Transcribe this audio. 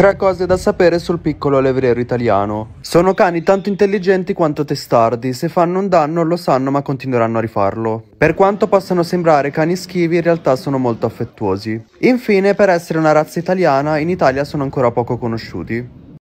Tre cose da sapere sul piccolo levriero italiano. Sono cani tanto intelligenti quanto testardi, se fanno un danno lo sanno ma continueranno a rifarlo. Per quanto possano sembrare cani schivi, in realtà sono molto affettuosi. Infine, per essere una razza italiana, in Italia sono ancora poco conosciuti.